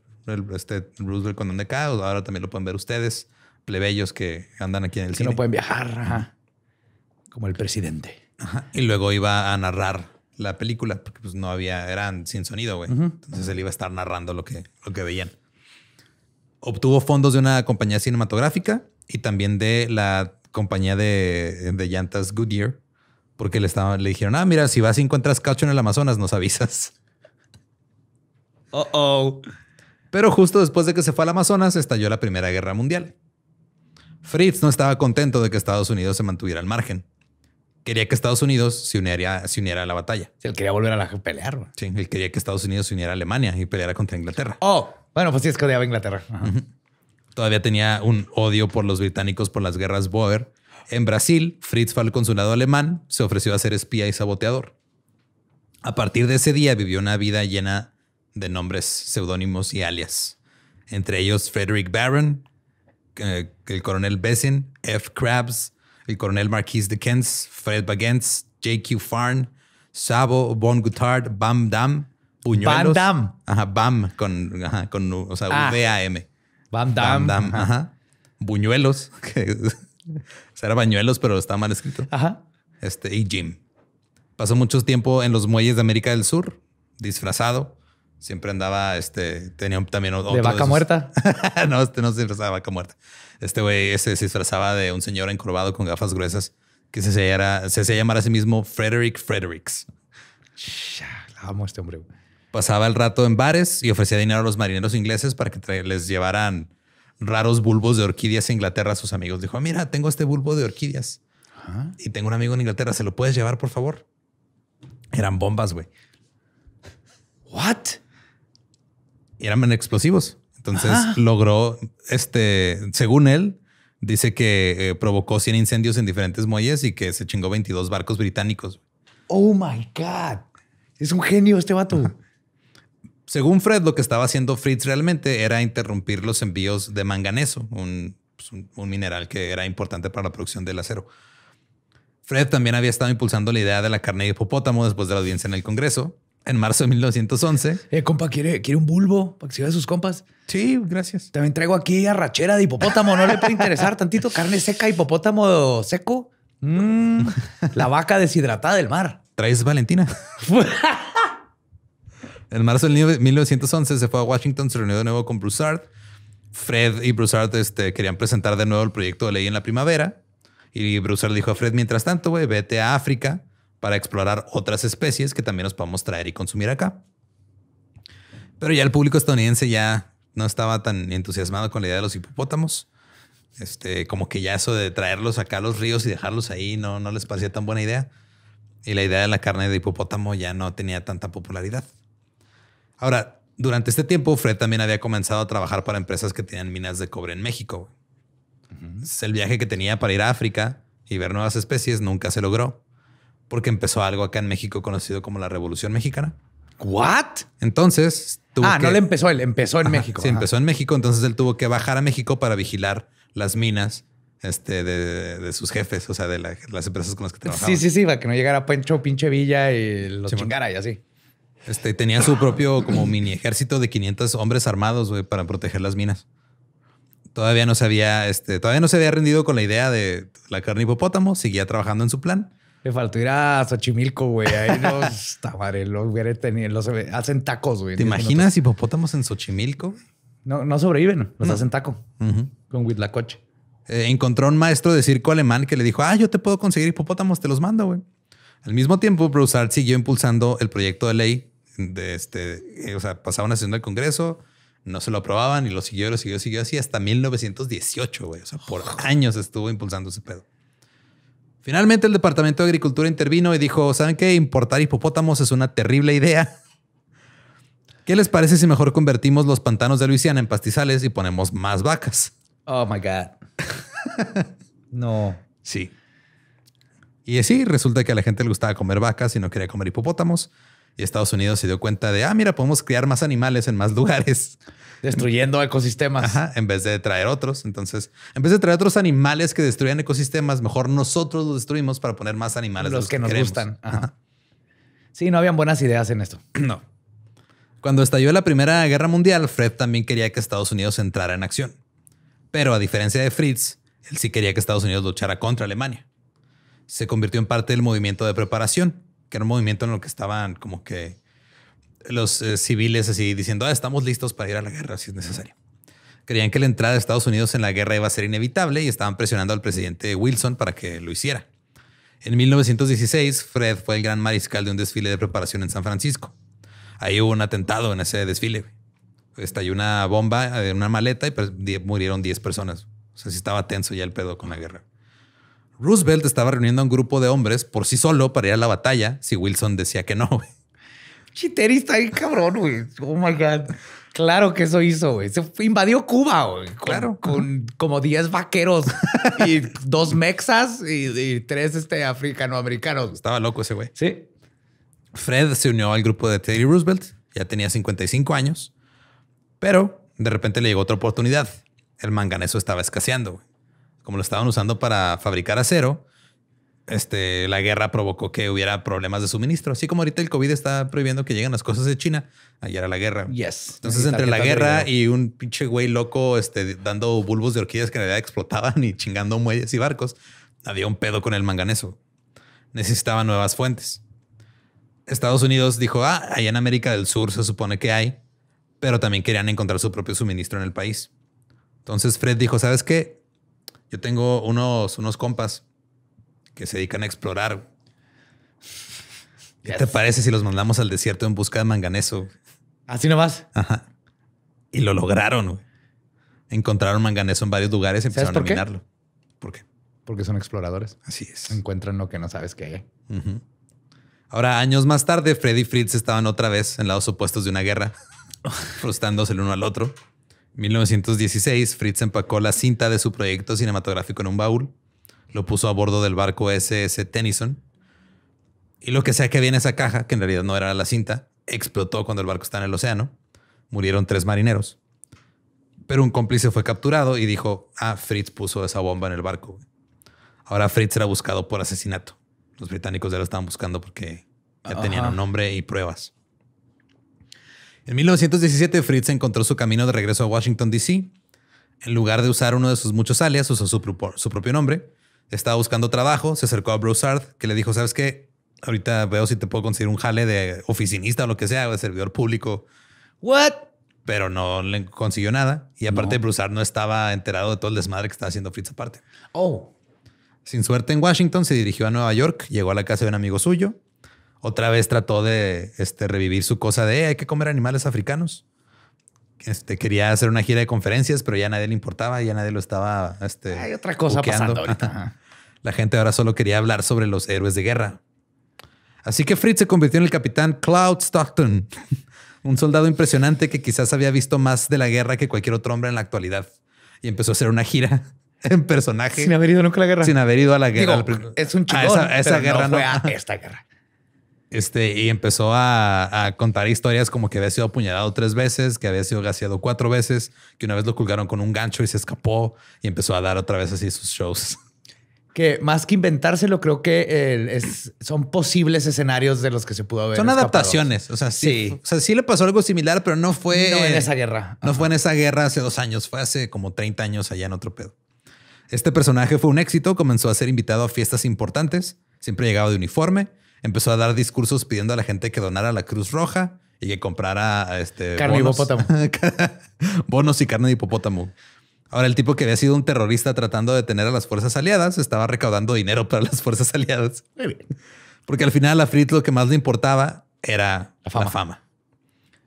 este Roosevelt cuando ande acá, ahora también lo pueden ver ustedes, plebeyos que andan aquí en el que no pueden viajar, como el presidente. Y luego iba a narrar la película, porque pues no había, eran sin sonido, güey. Entonces él iba a estar narrando lo que, lo que veían. Obtuvo fondos de una compañía cinematográfica y también de la compañía de, de llantas Goodyear, porque le, le dijeron, ah, mira, si vas y encuentras caucho en el Amazonas, nos avisas. oh. Pero justo después de que se fue al Amazonas, estalló la Primera Guerra Mundial. Fritz no estaba contento de que Estados Unidos se mantuviera al margen. Quería que Estados Unidos se, uniera, uniera a la batalla. Sí, él quería volver a la, pelear. Sí, él quería que Estados Unidos se uniera a Alemania y peleara contra Inglaterra. Oh, bueno, pues sí, es que odiaba Inglaterra todavía tenía un odio por los británicos por las guerras Boer. En Brasil, Fritz fue al consulado alemán, se ofreció a ser espía y saboteador. A partir de ese día vivió una vida llena de nombres, seudónimos y alias, entre ellos Frederick Baron, eh, el coronel Bessin, F. Krabs, el coronel Marquis de Kens, Fred Bagens, J.Q. Farn, Sabo, Von Guttard, Bam Dam, Bam Dam. Ajá, Bam con, ajá, o sea, ah. a m Van Damme. ajá. Buñuelos. o era Bañuelos, pero está mal escrito. Ajá. Este, y Jim. Pasó mucho tiempo en los muelles de América del Sur, disfrazado. Siempre andaba, este, tenía también otro. De vaca muerta. no, este no se disfrazaba de vaca muerta. Este güey se disfrazaba de un señor encorvado con gafas gruesas que se hacía se llamar a sí mismo Frederick Fredericks. La amo a este hombre. Güey pasaba el rato en bares y ofrecía dinero a los marineros ingleses para que les llevaran raros bulbos de orquídeas a Inglaterra a sus amigos. Dijo, mira, tengo este bulbo de orquídeas. Y tengo un amigo en Inglaterra, ¿se lo puedes llevar, por favor? Eran bombas, güey. ¿What? Y eran explosivos. Entonces ah. logró, este, según él, dice que eh, provocó 100 incendios en diferentes muelles y que se chingó 22 barcos británicos. Oh my God. Es un genio este vato. Según Fred, lo que estaba haciendo Fritz realmente era interrumpir los envíos de manganeso, pues, un, mineral que era importante para la producción del acero. Fred también había estado impulsando la idea de la carne de hipopótamo después de la audiencia en el Congreso, en marzo de 1911. Eh, compa, ¿quiere, ¿quiere un bulbo para que se vea sus compas? Sí, gracias. También traigo aquí arrachera de hipopótamo. ¿No le puede interesar tantito? Carne seca, hipopótamo seco. Mm. la vaca deshidratada del mar. ¿Traes Valentina? En marzo de 1911 se fue a Washington, se reunió de nuevo con Broussard. Fred y Broussard este, querían presentar de nuevo el proyecto de ley en la primavera. Y Broussard dijo a Fred, mientras tanto, vete a África para explorar otras especies que también nos podemos traer y consumir acá. Pero ya el público estadounidense ya no estaba tan entusiasmado con la idea de los hipopótamos. Este, como que ya eso de traerlos acá a los ríos y dejarlos ahí no, no les parecía tan buena idea. Y la idea de la carne de hipopótamo ya no tenía tanta popularidad. Ahora, durante este tiempo, Fred también había comenzado a trabajar para empresas que tenían minas de cobre en México. el viaje que tenía para ir a África y ver nuevas especies nunca se logró porque empezó algo acá en México conocido como la Revolución Mexicana. ¿What? Entonces tuvo ah, no le empezó él, empezó en México. Sí, empezó en México. Entonces él tuvo que bajar a México para vigilar las minas este, de, sus jefes, o sea, de las empresas con las que trabajaba. Sí, sí, sí, para que no llegara Pencho Pinche Villa y los chingara y así. Este, tenía su propio como mini ejército de 500 hombres armados, güey, para proteger las minas. Todavía no se había, este, todavía no se había rendido con la idea de la carne hipopótamo, seguía trabajando en su plan. Le faltó ir a Xochimilco, güey. Ahí los tabarelos los tenido, los hacen tacos, güey. ¿Te imaginas hipopótamos en Xochimilco? No, no sobreviven, los hacen taco con Huitlacoche. Eh, encontró un maestro de circo alemán que le dijo, ah, yo te puedo conseguir hipopótamos, te los mando, güey. Al mismo tiempo, Broussard siguió impulsando el proyecto de ley de este, eh, o sea, pasaba una sesión del Congreso, no se lo aprobaban y lo siguió, lo siguió, siguió así hasta 1918, güey. O sea, por años estuvo impulsando ese pedo. Finalmente el Departamento de Agricultura intervino y dijo, ¿saben qué? Importar hipopótamos es una terrible idea. ¿Qué les parece si mejor convertimos los pantanos de Luisiana en pastizales y ponemos más vacas? Oh my God. no. Sí. Y así resulta que a la gente le gustaba comer vacas y no quería comer hipopótamos. Y Estados Unidos se dio cuenta de, ah, mira, podemos criar más animales en más lugares. Destruyendo ecosistemas. Ajá, en vez de traer otros. Entonces, en vez de traer otros animales que destruyan ecosistemas, mejor nosotros los destruimos para poner más animales. Los, los que, nos gustan. Ajá. Sí, no habían buenas ideas en esto. No. Cuando estalló la Primera Guerra Mundial, Fred también quería que Estados Unidos entrara en acción. Pero a diferencia de Fritz, él sí quería que Estados Unidos luchara contra Alemania. Se convirtió en parte del movimiento de preparación, que era un movimiento en el que estaban como que los eh, civiles así diciendo, ah, estamos listos para ir a la guerra si es necesario. Creían que la entrada de Estados Unidos en la guerra iba a ser inevitable y estaban presionando al presidente Wilson para que lo hiciera. En 1916, Fred fue el gran mariscal de un desfile de preparación en San Francisco. Ahí hubo un atentado en ese desfile. Estalló una bomba en eh, una maleta y pues, murieron 10 personas. O sea, sí estaba tenso ya el pedo con la guerra. Roosevelt estaba reuniendo a un grupo de hombres por sí solo para ir a la batalla si Wilson decía que no. Chiterista, Chiteri está ahí, cabrón, güey. Oh my God. Claro que eso hizo, güey. Se invadió Cuba, güey. Claro. Con como 10 vaqueros y dos mexas y, tres este, africanoamericanos. Estaba loco ese güey. Sí. Fred se unió al grupo de Teddy Roosevelt. Ya tenía 55 años. Pero de repente le llegó otra oportunidad. El manganeso estaba escaseando. Güey como lo estaban usando para fabricar acero, este, la guerra provocó que hubiera problemas de suministro. Así como ahorita el COVID está prohibiendo que lleguen las cosas de China, ahí era la guerra. Entonces, entre la guerra y un pinche güey loco este, dando bulbos de orquídeas que en realidad explotaban y chingando muelles y barcos, había un pedo con el manganeso. Necesitaban nuevas fuentes. Estados Unidos dijo, ah, allá en América del Sur se supone que hay, pero también querían encontrar su propio suministro en el país. Entonces Fred dijo, ¿sabes qué? tengo unos, unos compas que se dedican a explorar. ¿Qué te parece si los mandamos al desierto en busca de manganeso? Así nomás. Ajá. Y lo lograron. Encontraron manganeso en varios lugares y empezaron a minarlo. ¿Por qué? Porque son exploradores. Así es. Encuentran lo que no sabes que hay. Ahora, años más tarde, Freddy y Fritz estaban otra vez en lados opuestos de una guerra, frustrándose el uno al otro. 1916, Fritz empacó la cinta de su proyecto cinematográfico en un baúl, lo puso a bordo del barco SS Tennyson y lo que sea que había en esa caja, que en realidad no era la cinta, explotó cuando el barco está en el océano. Murieron tres marineros. Pero un cómplice fue capturado y dijo, ah, Fritz puso esa bomba en el barco. Ahora Fritz era buscado por asesinato. Los británicos ya lo estaban buscando porque ya tenían un nombre y pruebas. En 1917, Fritz encontró su camino de regreso a Washington, D.C. En lugar de usar uno de sus muchos alias, usó su, propio nombre. Estaba buscando trabajo, se acercó a Broussard, que le dijo, ¿sabes qué? Ahorita veo si te puedo conseguir un jale de oficinista o lo que sea, de servidor público. ¿What? Pero no le consiguió nada. Y aparte, de Broussard no estaba enterado de todo el desmadre que estaba haciendo Fritz aparte. Oh. Sin suerte en Washington, se dirigió a Nueva York, llegó a la casa de un amigo suyo, otra vez trató de este, revivir su cosa de eh, hay que comer animales africanos. Este, quería hacer una gira de conferencias, pero ya nadie le importaba, ya nadie lo estaba. Este, hay otra cosa pasando ahorita. La gente ahora solo quería hablar sobre los héroes de guerra. Así que Fritz se convirtió en el capitán Cloud Stockton, un soldado impresionante que quizás había visto más de la guerra que cualquier otro hombre en la actualidad. Y empezó a hacer una gira en personaje. Sin haber ido nunca a la guerra. Sin haber ido a la guerra. es un chico. esa, guerra no, fue esta guerra. Este, y empezó a, contar historias como que había sido apuñalado tres veces, que había sido gaseado cuatro veces, que una vez lo colgaron con un gancho y se escapó y empezó a dar otra vez así sus shows. Que más que inventárselo, creo que son posibles escenarios de los que se pudo haber. Son adaptaciones. O sea, sí, O sea, sí le pasó algo similar, pero no fue. en esa guerra. No fue en esa guerra hace dos años, fue hace como 30 años allá en otro pedo. Este personaje fue un éxito, comenzó a ser invitado a fiestas importantes, siempre llegaba de uniforme empezó a dar discursos pidiendo a la gente que donara a la Cruz Roja y que comprara este, carne bonos. hipopótamo. bonos y carne de hipopótamo. Ahora, el tipo que había sido un terrorista tratando de detener a las fuerzas aliadas estaba recaudando dinero para las fuerzas aliadas. Muy bien. Porque al final a Fritz lo que más le importaba era la fama.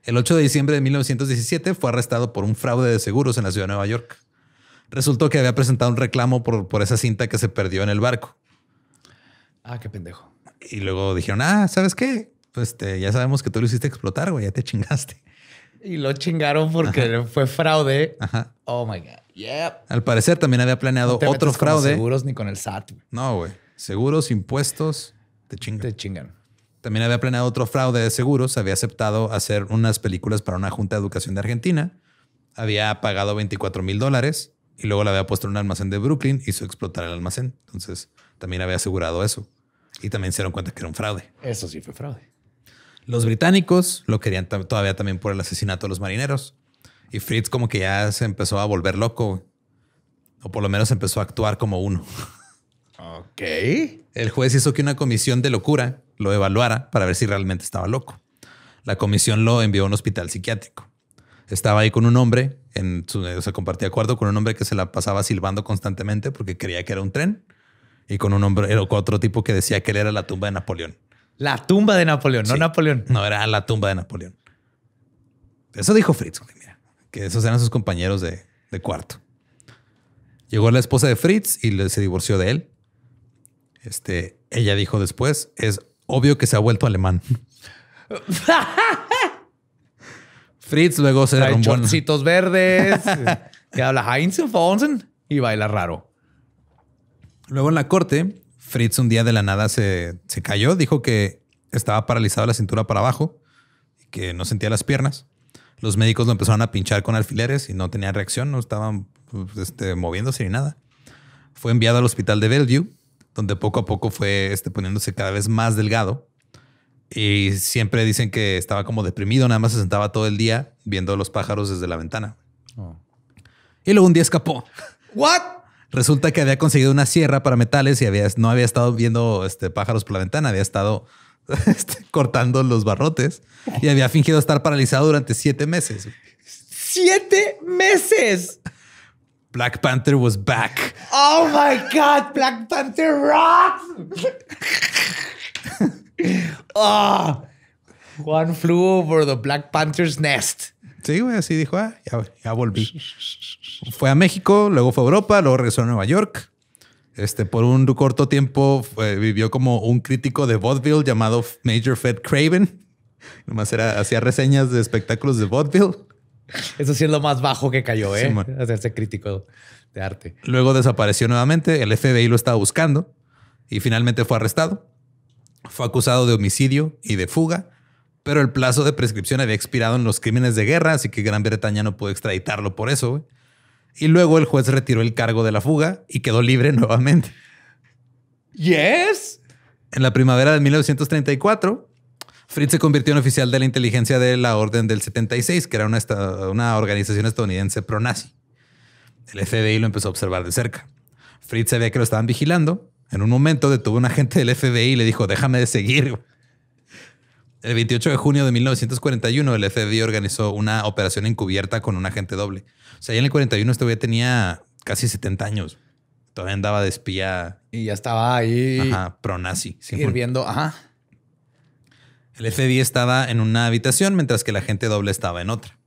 El 8 de diciembre de 1917 fue arrestado por un fraude de seguros en la ciudad de Nueva York. Resultó que había presentado un reclamo por, por esa cinta que se perdió en el barco. Ah, qué pendejo. Y luego dijeron, ah, ¿sabes qué? Pues este, ya sabemos que tú lo hiciste explotar, güey, ya te chingaste. Y lo chingaron porque fue fraude. Ajá. Oh my God. Yeah. Al parecer también había planeado otro fraude. Con seguros ni con el SAT. No, güey. Seguros, impuestos, te chingan. Te chingan. También había planeado otro fraude de seguros. Había aceptado hacer unas películas para una Junta de Educación de Argentina. Había pagado 24 mil dólares y luego la había puesto en un almacén de Brooklyn. Hizo explotar el almacén. Entonces también había asegurado eso. Y también se dieron cuenta que era un fraude. Eso sí fue fraude. Los británicos lo querían todavía también por el asesinato de los marineros. Y Fritz como que ya se empezó a volver loco. O por lo menos empezó a actuar como uno. Ok. El juez hizo que una comisión de locura lo evaluara para ver si realmente estaba loco. La comisión lo envió a un hospital psiquiátrico. Estaba ahí con un hombre, en su, se compartía acuerdo con un hombre que se la pasaba silbando constantemente porque creía que era un tren y con un hombre, era otro tipo que decía que él era la tumba de Napoleón. La tumba de Napoleón, no Napoleón. No, era la tumba de Napoleón. Eso dijo Fritz, que esos eran sus compañeros de, cuarto. Llegó la esposa de Fritz y se divorció de él. Este, ella dijo después, es obvio que se ha vuelto alemán. Fritz luego se derrumbó. Chorcitos verdes, que habla Heinz Fonsen y baila raro. Luego en la corte, Fritz un día de la nada se, cayó, dijo que estaba paralizado la cintura para abajo y que no sentía las piernas. Los médicos lo empezaron a pinchar con alfileres y no tenía reacción, no estaban pues, este, moviéndose ni nada. Fue enviado al hospital de Bellevue, donde poco a poco fue este, poniéndose cada vez más delgado. Y siempre dicen que estaba como deprimido, nada más se sentaba todo el día viendo los pájaros desde la ventana. Oh. Y luego un día escapó. ¿What? Resulta que había conseguido una sierra para metales y había, no había estado viendo este, pájaros por la ventana, había estado este, cortando los barrotes y había fingido estar paralizado durante siete meses. ¡Siete meses! Black Panther was back. Oh my God, Black Panther rocks! Juan ah. flew over the Black Panther's nest. Sí, así dijo, ah, ya, ya volví fue a México, luego fue a Europa, luego regresó a Nueva York. Este, por un corto tiempo vivió como un crítico de vaudeville llamado Major Fred Craven. Nomás era, hacía reseñas de espectáculos de vaudeville. Eso sí es lo más bajo que cayó, ¿eh? Hacerse crítico de arte. Luego desapareció nuevamente. El FBI lo estaba buscando y finalmente fue arrestado. Fue acusado de homicidio y de fuga, pero el plazo de prescripción había expirado en los crímenes de guerra, así que Gran Bretaña no pudo extraditarlo por eso. Güey y luego el juez retiró el cargo de la fuga y quedó libre nuevamente. Yes. En la primavera de 1934, Fritz se convirtió en oficial de la inteligencia de la Orden del 76, que era una, organización estadounidense pro-nazi. El FBI lo empezó a observar de cerca. Fritz sabía que lo estaban vigilando. En un momento detuvo a un agente del FBI y le dijo, déjame de seguir. El 28 de junio de 1941, el FBI organizó una operación encubierta con un agente doble. O sea, ya en el 41 este güey tenía casi 70 años. Todavía andaba de espía. Y ya estaba ahí. Ajá, pronazi. Sirviendo, ajá. El FBI estaba en una habitación mientras que el agente doble estaba en otra.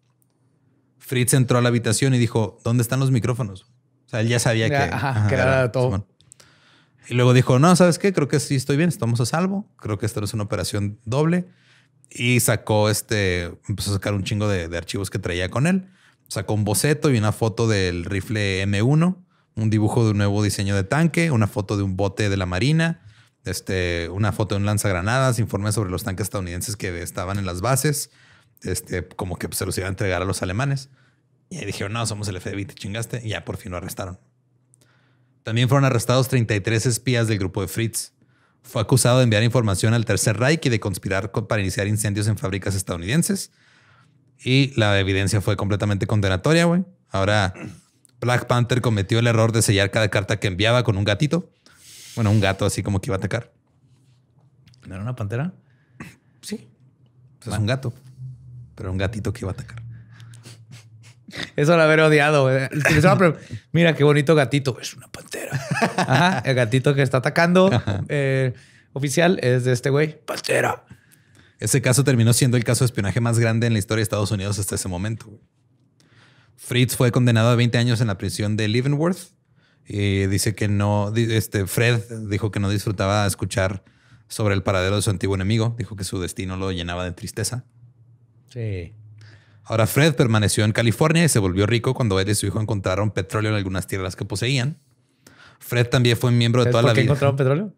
Fritz entró a la habitación y dijo, ¿dónde están los micrófonos? O sea, él ya sabía que, era, todo. Y luego dijo, no, ¿sabes qué? Creo que sí estoy bien, estamos a salvo. Creo que esta no es una operación doble. Y sacó este, empezó a sacar un chingo de, archivos que traía con él. Sacó un boceto y una foto del rifle M1, un dibujo de un nuevo diseño de tanque, una foto de un bote de la Marina, este, una foto de un lanzagranadas, informes sobre los tanques estadounidenses que estaban en las bases, este, como que se los iba a entregar a los alemanes. Y ahí dijeron, no, somos el FBI, te chingaste. Y ya por fin lo arrestaron. También fueron arrestados 33 espías del grupo de Fritz. Fue acusado de enviar información al Tercer Reich y de conspirar para iniciar incendios en fábricas estadounidenses. Y la evidencia fue completamente condenatoria, güey. Ahora, Black Panther cometió el error de sellar cada carta que enviaba con un gatito. Bueno, un gato así como que iba a atacar. ¿No era una pantera? Sí. Pues es un gato, pero un gatito que iba a atacar. Eso lo haber odiado. Eh. Mira qué bonito gatito. Es una pantera. el gatito que está atacando eh, oficial es de este güey. Pantera. Ese caso terminó siendo el caso de espionaje más grande en la historia de Estados Unidos hasta ese momento. Fritz fue condenado a 20 años en la prisión de Leavenworth y dice que no, este Fred dijo que no disfrutaba escuchar sobre el paradero de su antiguo enemigo, dijo que su destino lo llenaba de tristeza. Sí. Ahora Fred permaneció en California y se volvió rico cuando él y su hijo encontraron petróleo en algunas tierras que poseían. Fred también fue miembro de toda la vida. ¿Por qué encontraron petróleo?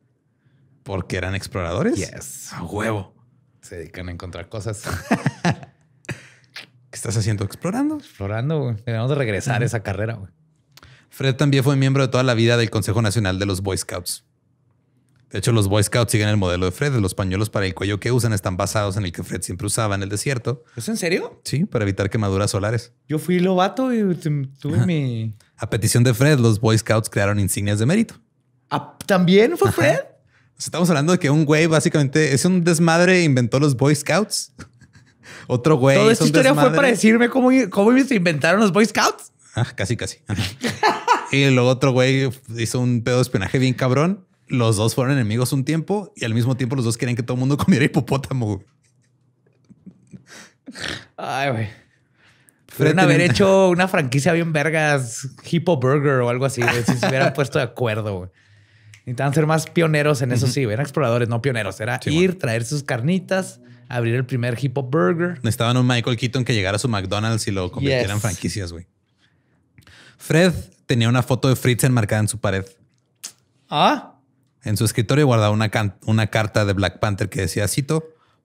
Porque eran exploradores. Yes. A huevo. Se dedican a encontrar cosas. ¿Qué estás haciendo? ¿Explorando? Explorando, güey. Debemos de regresar a esa carrera, güey. Fred también fue miembro de toda la vida del Consejo Nacional de los Boy Scouts. De hecho, los Boy Scouts siguen el modelo de Fred. Los pañuelos para el cuello que usan están basados en el que Fred siempre usaba en el desierto. ¿Es en serio? Sí, para evitar quemaduras solares. Yo fui lobato y tuve mi... A petición de Fred, los Boy Scouts crearon insignias de mérito. Ah, ¿También fue Fred? Estamos hablando de que un güey básicamente es un desmadre, inventó los Boy Scouts. Otro güey. Toda esta historia fue para decirme cómo, se inventaron los Boy Scouts. Ah, casi, casi. y luego otro güey hizo un pedo de espionaje bien cabrón los dos fueron enemigos un tiempo y al mismo tiempo los dos querían que todo el mundo comiera hipopótamo. Ay, güey. Pueden haber hecho una franquicia bien vergas, Hippo Burger o algo así, si se hubieran puesto de acuerdo. güey. Necesitaban ser más pioneros en eso, sí, eran exploradores, no pioneros. Era ir, traer sus carnitas, abrir el primer Hippo Burger. Necesitaban un Michael Keaton que llegara a su McDonald's y lo convirtiera en franquicias, güey. Fred tenía una foto de Fritz enmarcada en su pared. Ah. En su escritorio guardaba una, carta de Black Panther que decía, cito,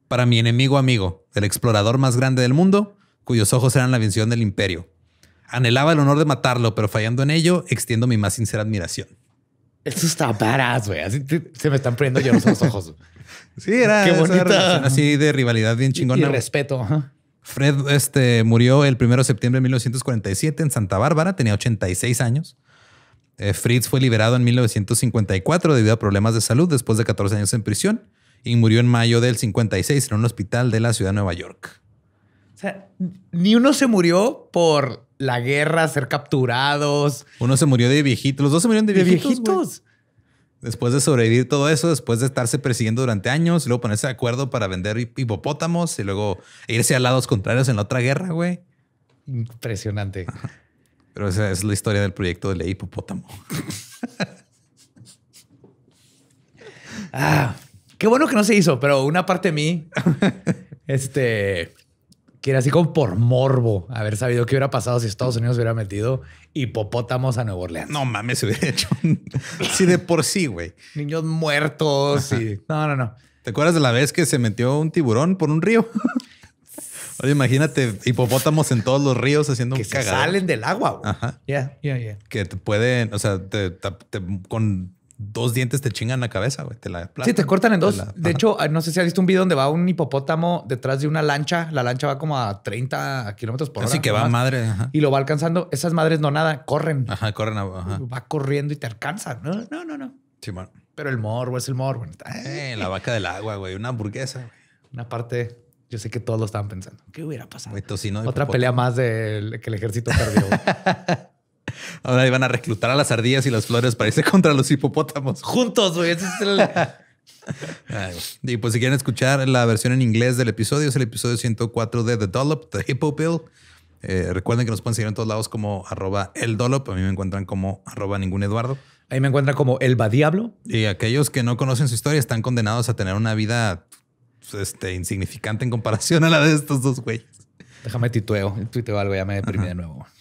para mi enemigo amigo, el explorador más grande del mundo, cuyos ojos eran la visión del imperio. Anhelaba el honor de matarlo, pero fallando en ello, extiendo mi más sincera admiración. Eso está badass, güey. Así se me están poniendo yo los ojos. sí, era Qué relación así de rivalidad bien chingona. Y, respeto. Fred este, murió el 1 de septiembre de 1947 en Santa Bárbara, tenía 86 años. Eh, Fritz fue liberado en 1954 debido a problemas de salud después de 14 años en prisión y murió en mayo del 56 en un hospital de la ciudad de Nueva York. O sea, ni uno se murió por la guerra, ser capturados. Uno se murió de viejitos. Los dos se murieron de viejitos. Después de sobrevivir todo eso, después de estarse persiguiendo durante años, luego ponerse de acuerdo para vender hipopótamos y luego irse a lados contrarios en la otra guerra, güey. Impresionante. Pero esa es la historia del proyecto de ley hipopótamo. Ah, qué bueno que no se hizo, pero una parte de mí, este, que era así como por morbo haber sabido qué hubiera pasado si Estados Unidos hubiera metido hipopótamos a Nueva Orleans. No mames, se hubiera hecho. sí, de por sí, güey. Niños muertos y. No, no, no. ¿Te acuerdas de la vez que se metió un tiburón por un río? Oye, imagínate hipopótamos en todos los ríos haciendo que se salen del agua. Güey. Ajá. ya. Que te pueden, o sea, con dos dientes te chingan la cabeza, güey. Te Sí, te cortan en dos. de hecho, ah, no sé si has visto un video donde va un hipopótamo detrás de una lancha. La lancha va como a 30 kilómetros por hora. Así que va madre. Y lo va alcanzando. Esas madres no nada, corren. Ajá, corren. Ajá. Va corriendo y te alcanzan. No, no, no. Sí, man. Pero el morbo es el morbo. Eh, la vaca del agua, güey. Una hamburguesa. Una parte yo sé que todos lo estaban pensando. ¿Qué hubiera pasado? Otra pelea más de que el ejército perdió. Ahora iban a reclutar a las ardillas y las flores para irse contra los hipopótamos. Juntos, güey. Ese es el... y pues si quieren escuchar la versión en inglés del episodio, es el episodio 104 de The Dollop, The Hippo eh, recuerden que nos pueden seguir en todos lados como arroba el Dollop. A mí me encuentran como arroba ningún Eduardo. Ahí me encuentran como Elba Diablo. Y aquellos que no conocen su historia están condenados a tener una vida este, insignificante en comparación a la de estos dos güeyes. Déjame titueo, tuiteo algo, ya me deprimí de nuevo.